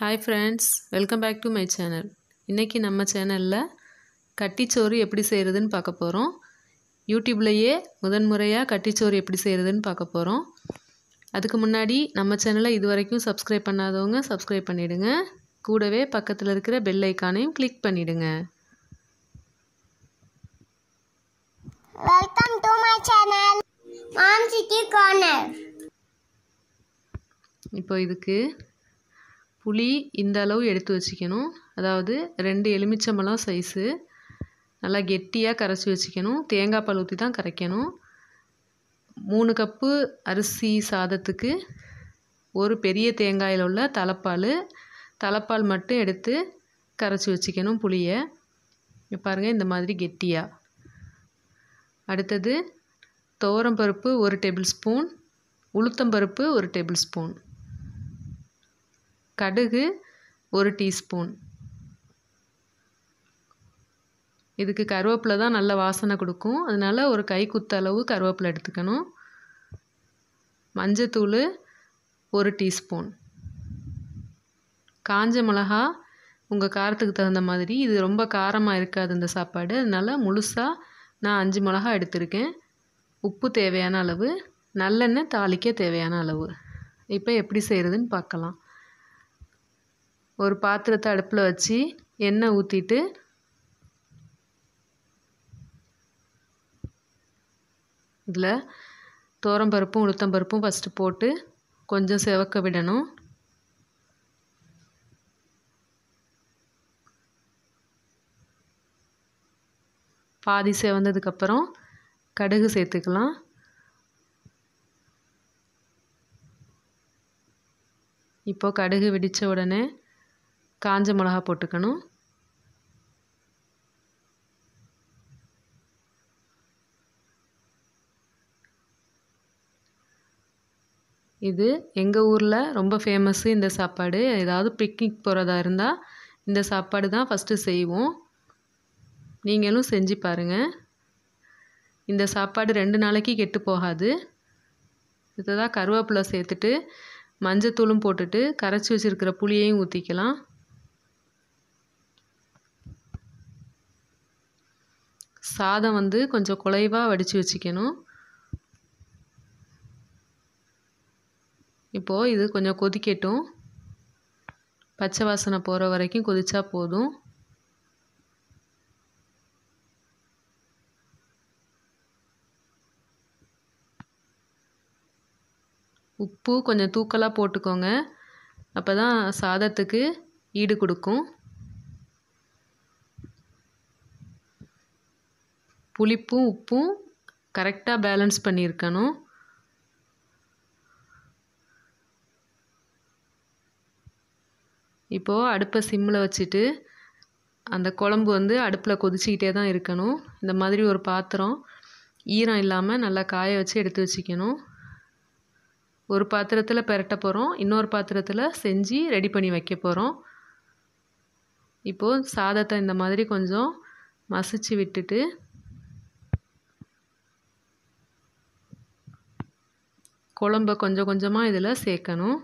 hi friends welcome back to my channel இன்றைக்கி நம்ம சேனலில் கட்டிச்சோறு எப்படி செய்கிறதுன்னு பார்க்க போகிறோம் யூடியூப்லேயே முதன்முறையாக கட்டிச்சோறு எப்படி செய்கிறதுன்னு பார்க்க போகிறோம் அதுக்கு முன்னாடி நம்ம சேனலை இது வரைக்கும் சப்ஸ்கிரைப் பண்ணாதவங்க சப்ஸ்கிரைப் பண்ணிவிடுங்க கூடவே பக்கத்தில் இருக்கிற பெல் ஐக்கானையும் கிளிக் பண்ணிவிடுங்க welcome to my channel mom city corner இப்போ இதுக்கு புளி இந்த அளவு எடுத்து வச்சுக்கணும் அதாவது ரெண்டு எலுமிச்சம்பழம் சைஸு நல்லா கெட்டியாக கரைச்சி வச்சுக்கணும் தேங்காய் பால் ஊற்றி தான் கரைக்கணும் மூணு கப்பு அரிசி சாதத்துக்கு ஒரு பெரிய தேங்காயில் உள்ள தலைப்பால் தலைப்பால் மட்டும் எடுத்து கரைச்சி வச்சுக்கணும் புளியை பாருங்கள் இந்த மாதிரி கெட்டியாக அடுத்தது துவரம்பருப்பு ஒரு டேபிள் ஸ்பூன் உளுத்தம்பருப்பு ஒரு டேபிள் ஸ்பூன் கடுகு ஒரு டீஸ்பூன் இதுக்கு கருவேப்பிலை தான் நல்ல வாசனை கொடுக்கும் அதனால் ஒரு கை குத்த அளவு கருவேப்பிலை எடுத்துக்கணும் மஞ்சத்தூள் ஒரு டீஸ்பூன் காஞ்ச மிளகா உங்கள் காரத்துக்கு தகுந்த மாதிரி இது ரொம்ப காரமாக இருக்காது இந்த சாப்பாடு அதனால் முழுசாக நான் அஞ்சு மிளகா எடுத்திருக்கேன் உப்பு தேவையான அளவு நல்லெண்ணெய் தாளிக்க தேவையான அளவு இப்போ எப்படி செய்கிறதுன்னு பார்க்கலாம் ஒரு பாத்திரத்தை அடுப்பில் வச்சு எண்ணெய் ஊற்றிட்டு இதில் தோரம்பருப்பும் உளுத்தம்பருப்பும் ஃபஸ்ட்டு போட்டு கொஞ்சம் செவக்க விடணும் பாதி செவந்ததுக்கப்புறம் கடுகு சேர்த்துக்கலாம் இப்போது கடுகு வெடித்த உடனே காஞ்ச மிளகா போட்டுக்கணும் இது எங்கள் ஊரில் ரொம்ப ஃபேமஸ்ஸு இந்த சாப்பாடு ஏதாவது பிக்னிக் போகிறதா இருந்தால் இந்த சாப்பாடு தான் ஃபஸ்ட்டு செய்வோம் நீங்களும் செஞ்சு பாருங்கள் இந்த சாப்பாடு ரெண்டு நாளைக்கு கெட்டு போகாது இதுதான் கருவேப்பிலை சேர்த்துட்டு மஞ்சத்தூளும் போட்டுட்டு கரைச்சி வச்சுருக்கிற புளியையும் ஊற்றிக்கலாம் சாதம் வந்து கொஞ்சம் குலைவாக வடித்து வச்சுக்கணும் இப்போது இது கொஞ்சம் கொதிக்கட்டும் பச்சை வாசனை போகிற வரைக்கும் கொதிச்சா போதும் உப்பு கொஞ்சம் தூக்கலாக போட்டுக்கோங்க அப்போ தான் சாதத்துக்கு ஈடு கொடுக்கும் புளிப்பும் உப்பும் கரெக்டாக பேலன்ஸ் பண்ணியிருக்கணும் இப்போது அடுப்பை சிம்மில் வச்சுட்டு அந்த குழம்பு வந்து அடுப்பில் கொதிச்சிக்கிட்டே தான் இருக்கணும் இந்த மாதிரி ஒரு பாத்திரம் ஈரம் இல்லாமல் நல்லா காய வச்சு எடுத்து வச்சுக்கணும் ஒரு பாத்திரத்தில் பெரட்ட போகிறோம் இன்னொரு பாத்திரத்தில் செஞ்சு ரெடி பண்ணி வைக்க போகிறோம் இப்போது சாதத்தை இந்த மாதிரி கொஞ்சம் மசிச்சு விட்டுட்டு குழம்பு கொஞ்சம் கொஞ்சமாக இதில் சேர்க்கணும்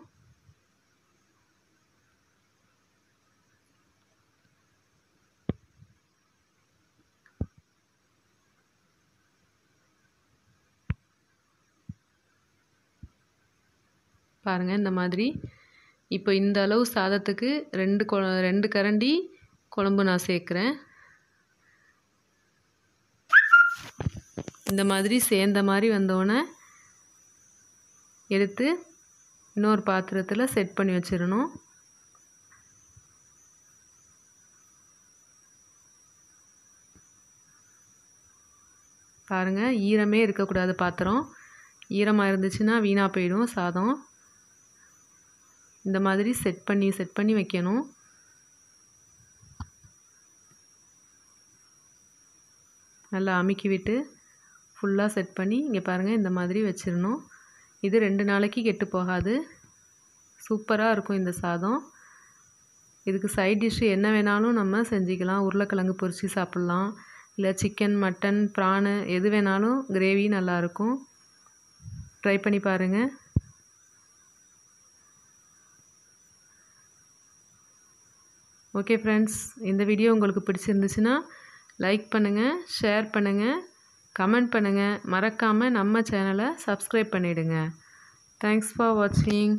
பாருங்கள் இந்த மாதிரி இப்போ இந்த அளவு சாதத்துக்கு ரெண்டு கொ ரெண்டு கரண்டி குழம்பு நான் சேர்க்குறேன் இந்த மாதிரி சேர்ந்த மாதிரி வந்தோடனே எடுத்து இன்னொரு பாத்திரத்தில் செட் பண்ணி வச்சிடணும் பாருங்கள் ஈரமே இருக்கக்கூடாது பாத்திரம் ஈரமாக இருந்துச்சுன்னா வீணாக போயிடும் சாதம் இந்த மாதிரி செட் பண்ணி செட் பண்ணி வைக்கணும் நல்லா அமுக்கி விட்டு ஃபுல்லாக செட் பண்ணி இங்கே பாருங்கள் இந்த மாதிரி வச்சிடணும் இது ரெண்டு நாளைக்கு கெட்டு போகாது சூப்பராக இருக்கும் இந்த சாதம் இதுக்கு சைட் டிஷ்ஷு என்ன வேணாலும் நம்ம செஞ்சுக்கலாம் உருளைக்கிழங்கு பொரிச்சு சாப்பிட்லாம் இல்லை சிக்கன் மட்டன் ப்ரானு எது வேணாலும் கிரேவி நல்லாயிருக்கும் ட்ரை பண்ணி பாருங்கள் ஓகே ஃப்ரெண்ட்ஸ் இந்த வீடியோ உங்களுக்கு பிடிச்சிருந்துச்சுன்னா லைக் பண்ணுங்கள் ஷேர் பண்ணுங்கள் கமெண்ட் பண்ணுங்கள் மறக்காமல் நம்ம சேனலை சப்ஸ்கிரைப் பண்ணிவிடுங்க தேங்க்ஸ் ஃபார் வாட்சிங்